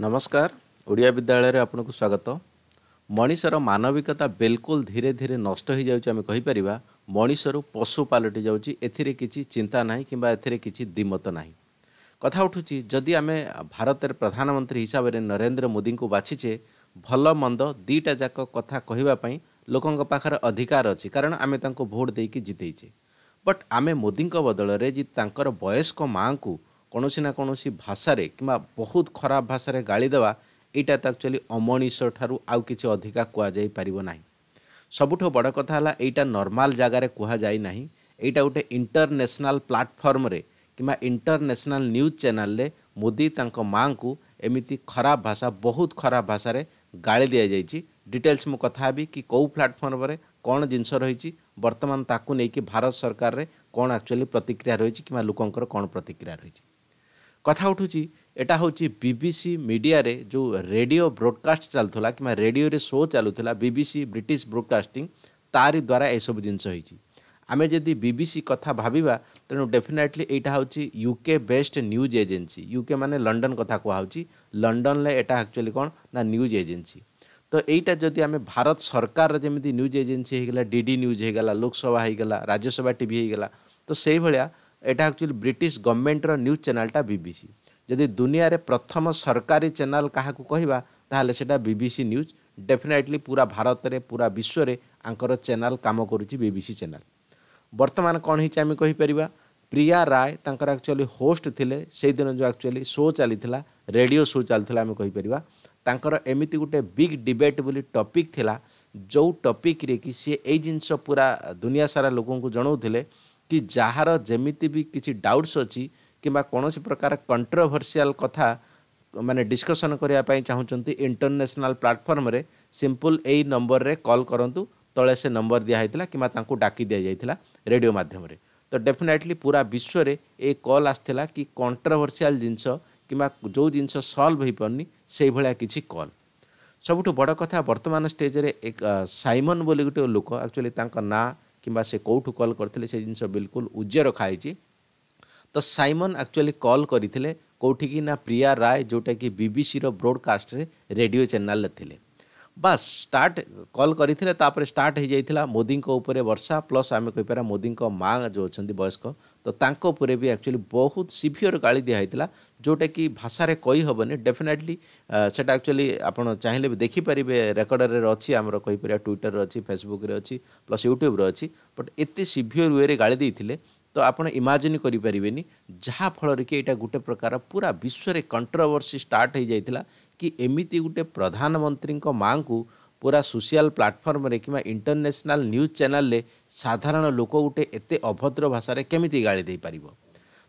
ନମସ୍କାର ଓଡ଼ିଆ ବିଦ୍ୟାଳୟରେ ଆପଣଙ୍କୁ ସ୍ୱାଗତ ମଣିଷର ମାନବିକତା ବିଲକୁଲ ଧୀରେ ଧୀରେ ନଷ୍ଟ ହୋଇଯାଉଛି ଆମେ କହିପାରିବା ମଣିଷରୁ ପଶୁ ପାଲଟି ଯାଉଛି ଏଥିରେ କିଛି ଚିନ୍ତା ନାହିଁ କିମ୍ବା ଏଥିରେ କିଛି ଦ୍ୱିମତ ନାହିଁ କଥା ଉଠୁଛି ଯଦି ଆମେ ଭାରତରେ ପ୍ରଧାନମନ୍ତ୍ରୀ ହିସାବରେ ନରେନ୍ଦ୍ର ମୋଦିଙ୍କୁ ବାଛିଛେ ଭଲ ମନ୍ଦ ଦୁଇଟା ଯାକ କଥା କହିବା ପାଇଁ ଲୋକଙ୍କ ପାଖରେ ଅଧିକାର ଅଛି କାରଣ ଆମେ ତାଙ୍କୁ ଭୋଟ ଦେଇକି ଜିତେଇଛେ ବଟ୍ ଆମେ ମୋଦିଙ୍କ ବଦଳରେ ଯଦି ତାଙ୍କର ବୟସ୍କ ମାଆଙ୍କୁ କୌଣସି ନା କୌଣସି ଭାଷାରେ କିମ୍ବା ବହୁତ ଖରାପ ଭାଷାରେ ଗାଳି ଦେବା ଏଇଟା ତ ଆକ୍ଚୁଆଲି ଅମଣିଷ ଠାରୁ ଆଉ କିଛି ଅଧିକା କୁହାଯାଇପାରିବ ନାହିଁ ସବୁଠୁ ବଡ଼ କଥା ହେଲା ଏଇଟା ନର୍ମାଲ ଜାଗାରେ କୁହାଯାଇ ନାହିଁ ଏଇଟା ଗୋଟେ ଇଣ୍ଟରନ୍ୟାସନାଲ ପ୍ଲାଟଫର୍ମରେ କିମ୍ବା ଇଣ୍ଟରନ୍ୟାସନାଲ ନ୍ୟୁଜ୍ ଚ୍ୟାନେଲରେ ମୋଦି ତାଙ୍କ ମାଆଙ୍କୁ ଏମିତି ଖରାପ ଭାଷା ବହୁତ ଖରାପ ଭାଷାରେ ଗାଳି ଦିଆଯାଇଛି ଡିଟେଲ୍ସ ମୁଁ କଥା ହେବି କି କେଉଁ ପ୍ଲାଟଫର୍ମରେ କ'ଣ ଜିନିଷ ରହିଛି ବର୍ତ୍ତମାନ ତାକୁ ନେଇକି ଭାରତ ସରକାରରେ କ'ଣ ଆକ୍ଚୁଆଲି ପ୍ରତିକ୍ରିୟା ରହିଛି କିମ୍ବା ଲୋକଙ୍କର କ'ଣ ପ୍ରତିକ୍ରିୟା ରହିଛି କଥା ଉଠୁଛି ଏଇଟା ହେଉଛି ବିବିସି ମିଡ଼ିଆରେ ଯେଉଁ ରେଡ଼ିଓ ବ୍ରଡ଼କାଷ୍ଟ ଚାଲୁଥିଲା କିମ୍ବା ରେଡ଼ିଓରେ ଶୋ ଚାଲୁଥିଲା ବିବିସି ବ୍ରିଟିଶ ବ୍ରଡ଼କାଷ୍ଟିଂ ତାରି ଦ୍ୱାରା ଏସବୁ ଜିନିଷ ହେଇଛି ଆମେ ଯଦି ବିବିସି କଥା ଭାବିବା ତେଣୁ ଡେଫିନେଟଲି ଏଇଟା ହେଉଛି UK best news agency UK ମାନେ ଲଣ୍ଡନ କଥା କୁହାହେଉଛି ଲଣ୍ଡନରେ ଏଇଟା ଆକ୍ଚୁଆଲି କ'ଣ ନା ନ୍ୟୁଜ୍ ଏଜେନ୍ସି ତ ଏଇଟା ଯଦି ଆମେ ଭାରତ ସରକାରର ଯେମିତି ନ୍ୟୁଜ୍ ଏଜେନ୍ସି ହେଇଗଲା ଡିଡି ନ୍ୟୁଜ୍ ହେଇଗଲା ଲୋକସଭା ହେଇଗଲା ରାଜ୍ୟସଭା ଟିଭି ହେଇଗଲା ତ ସେଇଭଳିଆ ଏଇଟା ଆକ୍ଚୁଆଲି ବ୍ରିଟିଶ ଗଭର୍ଣ୍ଣମେଣ୍ଟର ନ୍ୟୁଜ୍ ଚ୍ୟାନେଲ୍ଟା ବିବିସି ଯଦି ଦୁନିଆରେ ପ୍ରଥମ ସରକାରୀ ଚ୍ୟାନେଲ୍ କାହାକୁ କହିବା ତାହେଲେ ସେଇଟା ବିବିସି ନ୍ୟୁଜ୍ ଡେଫିନେଟଲି ପୁରା ଭାରତରେ ପୁରା ବିଶ୍ୱରେ ଆଙ୍କର ଚ୍ୟାନେଲ୍ କାମ କରୁଛି ବିବିସି ଚ୍ୟାନେଲ୍ ବର୍ତ୍ତମାନ କ'ଣ ହେଇଛି ଆମେ କହିପାରିବା ପ୍ରିୟା ରାୟ ତାଙ୍କର ଆକ୍ଚୁଆଲି ହୋଷ୍ଟ ଥିଲେ ସେଇଦିନ ଯେଉଁ ଆକ୍ଚୁଆଲି ଶୋ ଚାଲିଥିଲା ରେଡ଼ିଓ ଶୋ ଚାଲିଥିଲା ଆମେ କହିପାରିବା ତାଙ୍କର ଏମିତି ଗୋଟେ ବିଗ୍ ଡିବେଟ୍ ବୋଲି ଟପିକ୍ ଥିଲା ଯେଉଁ ଟପିକ୍ରେ କି ସିଏ ଏଇ ଜିନିଷ ପୁରା ଦୁନିଆ ସାରା ଲୋକଙ୍କୁ ଜଣାଉଥିଲେ କି ଯାହାର ଯେମିତି ବି କିଛି ଡାଉଟ୍ସ ଅଛି କିମ୍ବା କୌଣସି ପ୍ରକାର କଣ୍ଟ୍ରୋଭର୍ସିଆଲ୍ କଥା ମାନେ ଡିସ୍କସନ୍ କରିବା ପାଇଁ ଚାହୁଁଛନ୍ତି ଇଣ୍ଟରନ୍ୟାସନାଲ୍ ପ୍ଲାଟଫର୍ମରେ ସିମ୍ପଲ୍ ଏଇ ନମ୍ବରରେ କଲ୍ କରନ୍ତୁ ତଳେ ସେ ନମ୍ବର ଦିଆହେଇଥିଲା କିମ୍ବା ତାଙ୍କୁ ଡାକି ଦିଆଯାଇଥିଲା ରେଡ଼ିଓ ମାଧ୍ୟମରେ ତ ଡେଫିନେଟଲି ପୁରା ବିଶ୍ୱରେ ଏ କଲ୍ ଆସିଥିଲା କି କଣ୍ଟ୍ରୋଭର୍ସିଆଲ୍ ଜିନିଷ କିମ୍ବା ଯେଉଁ ଜିନିଷ ସଲ୍ଭ ହୋଇପାରୁନି ସେଇଭଳିଆ କିଛି କଲ୍ ସବୁଠୁ ବଡ଼ କଥା ବର୍ତ୍ତମାନ ଷ୍ଟେଜ୍ରେ ଏକ ସାଇମନ୍ ବୋଲି ଗୋଟେ ଲୋକ ଆକ୍ଚୁଆଲି ତାଙ୍କ ନାଁ କିମ୍ବା ସେ କେଉଁଠୁ କଲ୍ କରିଥିଲେ ସେ ଜିନିଷ ବିଲକୁଲ ଉଜ୍ଜ ରଖାହେଇଛି ତ ସାଇମନ୍ ଆକ୍ଚୁଆଲି କଲ୍ କରିଥିଲେ କେଉଁଠିକି ନା ପ୍ରିୟା ରାୟ ଯେଉଁଟାକି ବିବିସିର ବ୍ରଡ଼କାଷ୍ଟରେ ରେଡ଼ିଓ ଚ୍ୟାନେଲ୍ରେ ଥିଲେ ବାସ୍ ଷ୍ଟାର୍ଟ କଲ୍ କରିଥିଲେ ତାପରେ ଷ୍ଟାର୍ଟ ହେଇଯାଇଥିଲା ମୋଦିଙ୍କ ଉପରେ ବର୍ଷା ପ୍ଲସ୍ ଆମେ କହିପାରିବା ମୋଦିଙ୍କ ମା' ଯେଉଁ ଅଛନ୍ତି ବୟସ୍କ ତ ତାଙ୍କ ଉପରେ ବି ଆକ୍ଚୁଆଲି ବହୁତ ସିଭିଅର ଗାଳି ଦିଆହେଇଥିଲା ଯେଉଁଟାକି ଭାଷାରେ କହିହେବନି ଡେଫିନେଟଲି ସେଇଟା ଆକ୍ଚୁଆଲି ଆପଣ ଚାହିଁଲେ ବି ଦେଖିପାରିବେ ରେକର୍ଡ଼ରରେ ଅଛି ଆମର କହିପାରିବା ଟ୍ୱିଟରରେ ଅଛି ଫେସବୁକ୍ରେ ଅଛି ପ୍ଲସ୍ ୟୁଟ୍ୟୁବ୍ରେ ଅଛି ବଟ୍ ଏତେ ସିଭିଅର୍ ୱେରେ ଗାଳି ଦେଇଥିଲେ ତ ଆପଣ ଇମାଜିନ୍ କରିପାରିବେନି ଯାହାଫଳରେ କି ଏଇଟା ଗୋଟେ ପ୍ରକାର ପୁରା ବିଶ୍ୱରେ କଣ୍ଟ୍ରୋଭର୍ସି ଷ୍ଟାର୍ଟ ହୋଇଯାଇଥିଲା କି ଏମିତି ଗୋଟେ ପ୍ରଧାନମନ୍ତ୍ରୀଙ୍କ ମାଆଙ୍କୁ ପୁରା ସୋସିଆଲ ପ୍ଲାଟଫର୍ମରେ କିମ୍ବା ଇଣ୍ଟରନ୍ୟାସନାଲ୍ ନ୍ୟୁଜ୍ ଚ୍ୟାନେଲରେ ସାଧାରଣ ଲୋକ ଗୋଟେ ଏତେ ଅଭଦ୍ର ଭାଷାରେ କେମିତି ଗାଳି ଦେଇପାରିବ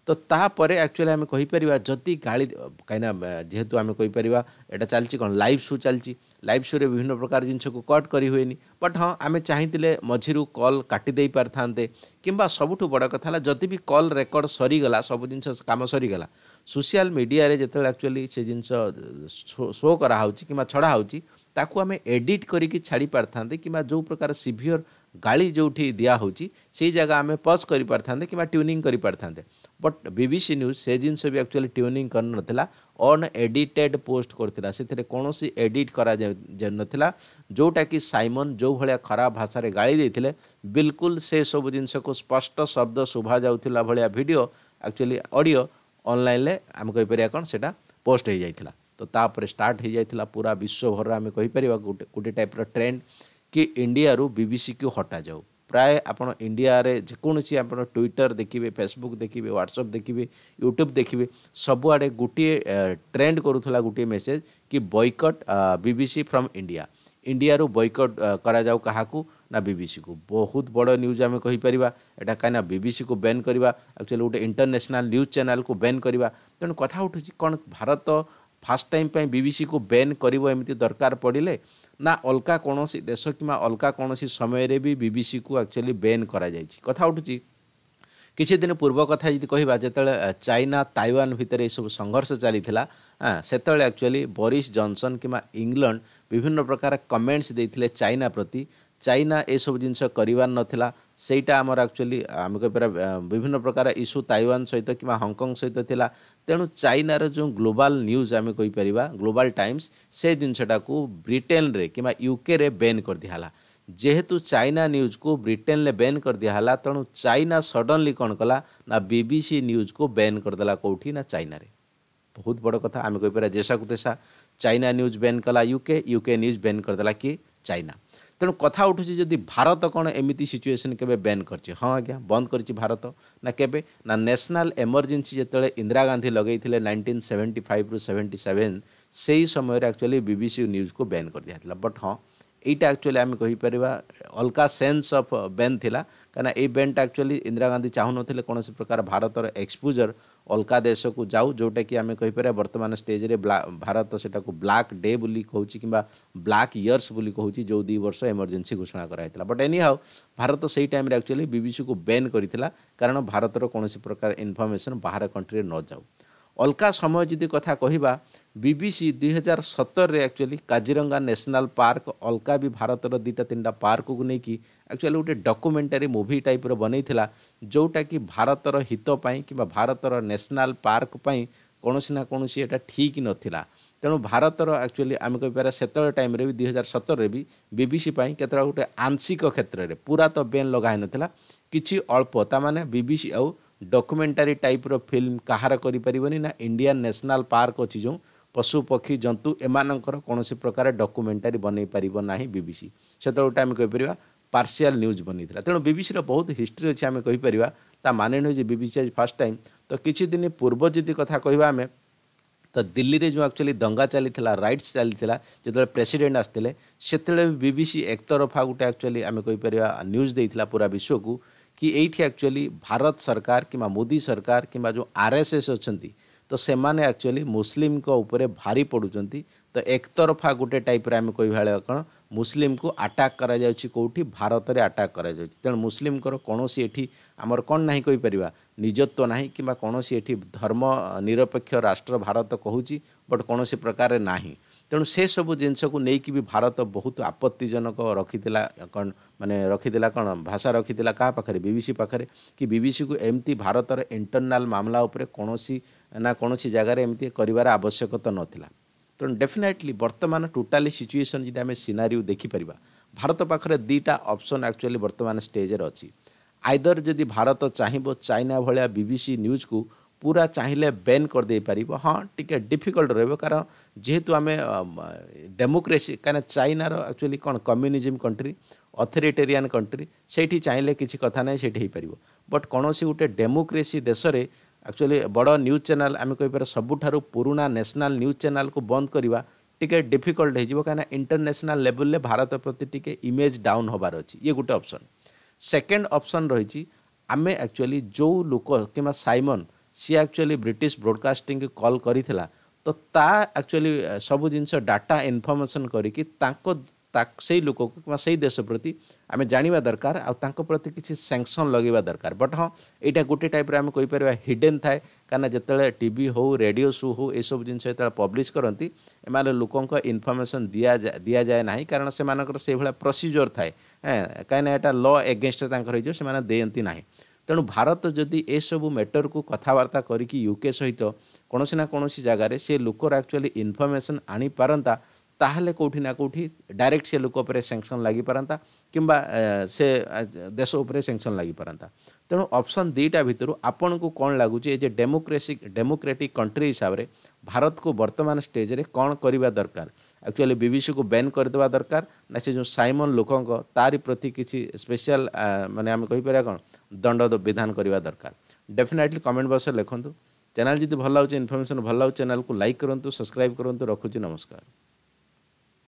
ତ ତାହାପରେ ଆକ୍ଚୁଆଲି ଆମେ କହିପାରିବା ଯଦି ଗାଳି କାହିଁକିନା ଯେହେତୁ ଆମେ କହିପାରିବା ଏଇଟା ଚାଲିଛି କ'ଣ ଲାଇଭ୍ ସୋ ଚାଲିଛି ଲାଇଭ୍ ସୋରେ ବିଭିନ୍ନ ପ୍ରକାର ଜିନିଷକୁ କଟ୍ କରି ହୁଏନି ବଟ୍ ହଁ ଆମେ ଚାହିଁଥିଲେ ମଝିରୁ କଲ୍ କାଟି ଦେଇ ପାରିଥାନ୍ତେ କିମ୍ବା ସବୁଠୁ ବଡ଼ କଥା ହେଲା ଯଦି ବି କଲ୍ ରେକର୍ଡ଼ ସରିଗଲା ସବୁ ଜିନିଷ କାମ ସରିଗଲା ସୋସିଆଲ ମିଡ଼ିଆରେ ଯେତେବେଳେ ଆକ୍ଚୁଆଲି ସେ ଜିନିଷ ଶୋ କରାହେଉଛି କିମ୍ବା ଛଡ଼ା ହେଉଛି ତାକୁ ଆମେ ଏଡ଼ିଟ୍ କରିକି ଛାଡ଼ି ପାରିଥାନ୍ତେ କିମ୍ବା ଯେଉଁ ପ୍ରକାର ସିଭିଅର୍ ଗାଳି ଯେଉଁଠି ଦିଆହେଉଛି ସେଇ ଜାଗା ଆମେ ପଜ୍ କରିପାରିଥାନ୍ତେ କିମ୍ବା ଟ୍ୟୁନିଂ କରିପାରିଥାନ୍ତେ बट बीबीसी न्यूज से जिन भी एक्चुअली ट्यूनिंग कर नाला अन पोस्ट करोसी एडिट कर जोटा कि सैमन जो भाया खराब भाषा गाड़ी देते बिलकुल से सब जिनस स्पष्ट शब्द शुभा जाता भाया भिड एक्चुअली अडियो अनल आम कहीपर कौन से पोस्ट हो जाता तो तापर स्टार्ट हो जाता पूरा विश्वभर आम कहीपर गोटे टाइप ट्रेंड कि इंडिया बीबीसी को हटा जाऊ રાય આપણો ઇન્ડિયા રે જે કોણસી આપણો ટ્વિટર દેખીબે ફેસબુક દેખીબે WhatsApp દેખીબે YouTube દેખીબે સબવાડે ગુટી ટ્રેન્ડ કરુતલા ગુટી મેસેજ કે boycott BBC from India India રો બોયકોટ કરા જાઉ કહાકુ ના BBC કો બહુત બડો ન્યૂઝ અમે કહી પરવા એટા કાઈ ના BBC કો બેન કરીવા એક્ચ્યુઅલ ઉટ ઇન્ટરનેશનલ ન્યૂઝ ચેનલ કો બેન કરીવા તન કથા ઉઠુચી કોણ ભારત ફર્સ્ટ ટાઈમ પે BBC કો બેન કરીબો એમતી દરકાર પડીલે ନା ଅଲଗା କୌଣସି ଦେଶ କିମ୍ବା ଅଲଗା କୌଣସି ସମୟରେ ବି ବିବିସିକୁ ଆକ୍ଚୁଆଲି ବେନ୍ କରାଯାଇଛି କଥା ଉଠୁଛି କିଛି ଦିନ ପୂର୍ବ କଥା ଯଦି କହିବା ଯେତେବେଳେ ଚାଇନା ତାଇୱାନ ଭିତରେ ଏସବୁ ସଂଘର୍ଷ ଚାଲିଥିଲା ସେତେବେଳେ ଆକ୍ଚୁଆଲି ବରିସ୍ ଜନସନ୍ କିମ୍ବା ଇଂଲଣ୍ଡ ବିଭିନ୍ନ ପ୍ରକାର କମେଣ୍ଟସ୍ ଦେଇଥିଲେ ଚାଇନା ପ୍ରତି ଚାଇନା ଏସବୁ ଜିନିଷ କରିବାର ନଥିଲା सेटा आम एक्चुअली आम कहरा विभिन्न प्रकार इश्यू ताइवान सहित कि हंगकंग सहित थिला तेणु चाइनार जो ग्लोबल न्यूज आम कहीपर ग्लोबल टाइम्स से जिनसटा को ब्रिटेन रे कि युके रे बेन कर दिहला जेहेतु चाइना न्यूज को ब्रिटेन ले बैन कर दिहला तेणु चाइना सडनली कौन कला ना बीबीसी न्यूज को बेन करदेला कौटी ना चाइन बहुत बड़ कथा आम कहीपर जेसा कुदेसा चाइना न्यूज बैन कला युके युके न्यूज बेन करदेला कि चाइना ତେଣୁ କଥା ଉଠୁଛି ଯଦି ଭାରତ କ'ଣ ଏମିତି ସିଚୁଏସନ୍ କେବେ ବ୍ୟାନ୍ କରିଛି ହଁ ଆଜ୍ଞା ବନ୍ଦ କରିଛି ଭାରତ ନା କେବେ ନା ନ୍ୟାସନାଲ୍ ଏମର୍ଜେନ୍ସି ଯେତେବେଳେ ଇନ୍ଦିରା ଗାନ୍ଧୀ ଲଗେଇଥିଲେ ନାଇଣ୍ଟିନ୍ ସେଭେଣ୍ଟି ଫାଇଭ୍ରୁ ସେଭେଣ୍ଟି ସେଭେନ୍ ସେହି ସମୟରେ ଆକ୍ଚୁଆଲି ବି ବି ସି ନ୍ୟୁଜ୍କୁ ବ୍ୟାନ୍ କରିଦିଆହେଇଥିଲା ବଟ୍ ହଁ ଏଇଟା ଆକ୍ଚୁଆଲି ଆମେ କହିପାରିବା ଅଲଗା ସେନ୍ସ ଅଫ୍ ବ୍ୟାନ୍ ଥିଲା କାହିଁକିନା ଏଇ ବ୍ୟାନ୍ଟା ଆକ୍ଚୁଆଲି ଇନ୍ଦିରା ଗାନ୍ଧୀ ଚାହୁଁନଥିଲେ କୌଣସି ପ୍ରକାର ଭାରତର ଏକ୍ସପୋଜର୍ ଅଲଗା ଦେଶକୁ ଯାଉ ଯେଉଁଟାକି ଆମେ କହିପାରିବା ବର୍ତ୍ତମାନ ଷ୍ଟେଜ୍ରେ ଭାରତ ସେଟାକୁ ବ୍ଲାକ୍ ଡେ ବୋଲି କହୁଛି କିମ୍ବା ବ୍ଲାକ୍ ଇୟର୍ସ ବୋଲି କହୁଛି ଯେଉଁ ଦୁଇ ବର୍ଷ ଏମର୍ଜେନ୍ସି ଘୋଷଣା କରାଯାଇଥିଲା ବଟ୍ ଏନି ହାଉ ଭାରତ ସେଇ ଟାଇମ୍ରେ ଆକ୍ଚୁଆଲି ବିବିସିକୁ ବ୍ୟାନ୍ କରିଥିଲା କାରଣ ଭାରତର କୌଣସି ପ୍ରକାର ଇନଫର୍ମେସନ୍ ବାହାର କଣ୍ଟ୍ରିରେ ନଯାଉ ଅଲଗା ସମୟ ଯଦି କଥା କହିବା ବିବିସି ଦୁଇହଜାର ସତରରେ actually Kaziranga national park park ବି ଭାରତର ଦୁଇଟା ତିନିଟା ପାର୍କକୁ ନେଇକି ଆକ୍ଚୁଆଲି ଗୋଟେ ଡକ୍ୟୁମେଣ୍ଟାରୀ ମୁଭି ଟାଇପ୍ର ବନେଇଥିଲା ଯେଉଁଟାକି ଭାରତର ହିତ ପାଇଁ କିମ୍ବା ଭାରତର ନ୍ୟାସନାଲ୍ ପାର୍କ ପାଇଁ କୌଣସି ନା କୌଣସି ଏଇଟା ଠିକ୍ ନଥିଲା ତେଣୁ ଭାରତର ଆକ୍ଚୁଆଲି ଆମେ କହିପାରିବା ସେତେବେଳେ ଟାଇମ୍ରେ ବି ଦୁଇହଜାର ସତରରେ ବି ବିବିସି ପାଇଁ କେତେବେଳେ ଗୋଟେ ଆଂଶିକ କ୍ଷେତ୍ରରେ ପୁରା ତ ବେନ୍ ଲଗା ହେଇନଥିଲା କିଛି ଅଳ୍ପ ତା'ମାନେ ବିବିସି ଆଉ ଡକ୍ୟୁମେଣ୍ଟାରୀ ଟାଇପ୍ର ଫିଲ୍ମ କାହାର କରିପାରିବନି ନା ଇଣ୍ଡିଆନ୍ ନ୍ୟାସନାଲ୍ ପାର୍କ ଅଛି ଯେଉଁ ପଶୁପକ୍ଷୀ ଜନ୍ତୁ ଏମାନଙ୍କର କୌଣସି ପ୍ରକାର ଡକ୍ୟୁମେଣ୍ଟାରୀ ବନେଇ ପାରିବ ନାହିଁ ବିବିସି ସେତେବେଳେ ଗୋଟେ ଆମେ କହିପାରିବା ପାର୍ସିଆଲ୍ ନ୍ୟୁଜ୍ ବନେଇଥିଲା ତେଣୁ ବିବିସିର ବହୁତ ହିଷ୍ଟ୍ରି ଅଛି ଆମେ କହିପାରିବା ତା ମାନେ ନୁହେଁ ଯେ ବିବିସି ଆଜି ଫାର୍ଷ୍ଟ ଟାଇମ୍ ତ କିଛି ଦିନ ପୂର୍ବ ଯଦି କଥା କହିବା ଆମେ ତ ଦିଲ୍ଲୀରେ ଯେଉଁ ଆକ୍ଚୁଆଲି ଦଙ୍ଗା ଚାଲିଥିଲା ରାଇଟ୍ସ ଚାଲିଥିଲା ଯେତେବେଳେ ପ୍ରେସିଡେଣ୍ଟ ଆସିଥିଲେ ସେତେବେଳେ ବି ବିବିସି ଏକତରଫା ଗୋଟେ ଆକ୍ଚୁଆଲି ଆମେ କହିପାରିବା ନ୍ୟୁଜ୍ ଦେଇଥିଲା ପୁରା ବିଶ୍ୱକୁ କି ଏଇଠି ଆକ୍ଚୁଆଲି ଭାରତ ସରକାର କିମ୍ବା ମୋଦି ସରକାର କିମ୍ବା ଯେଉଁ ଆର୍ ଏସ୍ ଏସ୍ ଅଛନ୍ତି ତ ସେମାନେ ଆକ୍ଚୁଆଲି ମୁସଲିମଙ୍କ ଉପରେ ଭାରି ପଡ଼ୁଛନ୍ତି ତ ଏକତରଫା ଗୋଟେ ଟାଇପ୍ରେ ଆମେ କହିବା ଭଳିଆ କ'ଣ ମୁସଲିମକୁ ଆଟାକ୍ କରାଯାଉଛି କେଉଁଠି ଭାରତରେ ଆଟାକ୍ କରାଯାଉଛି ତେଣୁ ମୁସଲିମଙ୍କର କୌଣସି ଏଠି ଆମର କ'ଣ ନାହିଁ କହିପାରିବା ନିଜତ୍ୱ ନାହିଁ କିମ୍ବା କୌଣସି ଏଠି ଧର୍ମ ନିରପେକ୍ଷ ରାଷ୍ଟ୍ର ଭାରତ କହୁଛି ବଟ୍ କୌଣସି ପ୍ରକାରରେ ନାହିଁ ତେଣୁ ସେସବୁ ଜିନିଷକୁ ନେଇକି ବି ଭାରତ ବହୁତ ଆପତ୍ତିଜନକ ରଖିଥିଲା କ'ଣ ମାନେ ରଖିଥିଲା କ'ଣ ଭାଷା ରଖିଥିଲା କାହା ପାଖରେ ବିବିସି ପାଖରେ କି ବିବିସିକୁ ଏମିତି ଭାରତର ଇଣ୍ଟରନାଲ୍ ମାମଲା ଉପରେ କୌଣସି ନା କୌଣସି ଜାଗାରେ ଏମିତି କରିବାର ଆବଶ୍ୟକତା ନଥିଲା ତେଣୁ ଡେଫିନେଟଲି ବର୍ତ୍ତମାନ ଟୋଟାଲି ସିଚୁଏସନ୍ ଯଦି ଆମେ ସିନାରିଓ ଦେଖିପାରିବା ଭାରତ ପାଖରେ ଦୁଇଟା ଅପସନ୍ ଆକ୍ଚୁଆଲି ବର୍ତ୍ତମାନ ଷ୍ଟେଜ୍ରେ ଅଛି ଆଇଦର ଯଦି ଭାରତ ଚାହିଁବ ଚାଇନା ଭଳିଆ ବି ବି ସି ନ୍ୟୁଜ୍କୁ ପୁରା ଚାହିଁଲେ ବ୍ୟାନ୍ କରିଦେଇପାରିବ ହଁ ଟିକେ ଡିଫିକଲ୍ଟ ରହିବ କାରଣ ଯେହେତୁ ଆମେ ଡେମୋକ୍ରେସି କାହିଁକିନା ଚାଇନାର ଆକ୍ଚୁଆଲି କ'ଣ କମ୍ୟୁନିଜିମ୍ କଣ୍ଟ୍ରି ଅଥରିଟେରିଆନ୍ କଣ୍ଟ୍ରି ସେଇଠି ଚାହିଁଲେ କିଛି କଥା ନାହିଁ ସେଇଠି ହେଇପାରିବ ବଟ୍ କୌଣସି ଗୋଟେ ଡେମୋକ୍ରେସି ଦେଶରେ ଆକ୍ଚୁଆଲି ବଡ଼ ନ୍ୟୁଜ୍ ଚ୍ୟାନେଲ୍ ଆମେ କହିପାରିବା ସବୁଠାରୁ ପୁରୁଣା ନ୍ୟାସନାଲ୍ ନ୍ୟୁଜ୍ ଚ୍ୟାନେଲ୍କୁ ବନ୍ଦ କରିବା ଟିକେ ଡିଫିକଲ୍ଟ ହେଇଯିବ କାହିଁକିନା ଇଣ୍ଟରନ୍ୟାସନାଲ୍ ଲେବୁଲ୍ରେ ଭାରତ ପ୍ରତି ଟିକେ ଇମେଜ୍ ଡାଉନ୍ ହେବାର ଅଛି ଇଏ ଗୋଟେ ଅପସନ୍ ସେକେଣ୍ଡ ଅପସନ୍ ରହିଛି ଆମେ ଆକ୍ଚୁଆଲି ଯେଉଁ ଲୋକ କିମ୍ବା ସାଇମନ୍ ସିଏ ଆକ୍ଚୁଆଲି ବ୍ରିଟିଶ ବ୍ରଡ଼କାଷ୍ଟିଂକୁ କଲ୍ କରିଥିଲା ତ ତା ଆକ୍ଚୁଆଲି ସବୁ ଜିନିଷ ଡାଟା ଇନଫର୍ମେସନ୍ କରିକି ତାଙ୍କ ସେଇ ଲୋକକୁ କିମ୍ବା ସେଇ ଦେଶ ପ୍ରତି ଆମେ ଜାଣିବା ଦରକାର ଆଉ ତାଙ୍କ ପ୍ରତି କିଛି ସ୍ୟାଙ୍କସନ୍ ଲଗାଇବା ଦରକାର ବଟ୍ ହଁ ଏଇଟା ଗୋଟେ ଟାଇପ୍ର ଆମେ କହିପାରିବା ହିଡେନ୍ ଥାଏ କାରଣ ଯେତେବେଳେ ଟିଭି ହେଉ ରେଡ଼ିଓ ସୋ ହେଉ ଏସବୁ ଜିନିଷ ଯେତେବେଳେ ପବ୍ଲିଶ କରନ୍ତି ଏମାନେ ଲୋକଙ୍କ ଇନଫର୍ମେସନ୍ ଦିଆଯାଏ ଦିଆଯାଏ ନାହିଁ କାରଣ ସେମାନଙ୍କର ସେଇଭଳିଆ ପ୍ରୋସିଜର ଥାଏ କାହିଁକିନା ଏଇଟା ଲ ଏଗେନଷ୍ଟ ତାଙ୍କର ହେଇଯିବ ସେମାନେ ଦିଅନ୍ତି ନାହିଁ ତେଣୁ ଭାରତ ଯଦି ଏସବୁ ମ୍ୟାଟରକୁ କଥାବାର୍ତ୍ତା କରିକି ୟୁକେ ସହିତ କୌଣସି ନା କୌଣସି ଜାଗାରେ ସେ ଲୋକର ଆକ୍ଚୁଆଲି ଇନଫର୍ମେସନ୍ ଆଣିପାରନ୍ତା ତାହେଲେ କେଉଁଠି ନା କେଉଁଠି ଡାଇରେକ୍ଟ ସେ ଲୋକ ଉପରେ ସେଙ୍କସନ୍ ଲାଗିପାରନ୍ତା କିମ୍ବା ସେ ଦେଶ ଉପରେ ସେଙ୍କସନ୍ ଲାଗିପାରନ୍ତା ତେଣୁ ଅପସନ୍ ଦୁଇଟା ଭିତରୁ ଆପଣଙ୍କୁ କ'ଣ ଲାଗୁଛି ଏ ଯେ ଡେମୋକ୍ରେସି ଡେମୋକ୍ରେଟିକ୍ କଣ୍ଟ୍ରି ହିସାବରେ ଭାରତକୁ ବର୍ତ୍ତମାନ ଷ୍ଟେଜ୍ରେ କ'ଣ କରିବା ଦରକାର ଆକ୍ଚୁଆଲି ବିବିସିକୁ ବ୍ୟାନ୍ କରିଦେବା ଦରକାର ନା ସେ ଯେଉଁ ସାଇମନ୍ ଲୋକଙ୍କ ତାରି ପ୍ରତି କିଛି ସ୍ପେଶିଆଲ୍ ମାନେ ଆମେ କହିପାରିବା କ'ଣ ଦଣ୍ଡ ବିଧାନ କରିବା ଦରକାର ଡେଫିନେଟଲି କମେଣ୍ଟ ବକ୍ସରେ ଲେଖନ୍ତୁ ଚ୍ୟାନେଲ୍ ଯଦି ଭଲ ଲାଗୁଛି ଇନଫର୍ମେସନ୍ ଭଲ ଲାଗୁଛି ଚ୍ୟାନେଲ୍କୁ ଲାଇକ୍ କରନ୍ତୁ ସବସ୍କ୍ରାଇବ୍ କରନ୍ତୁ ରଖୁଛି ନମସ୍କାର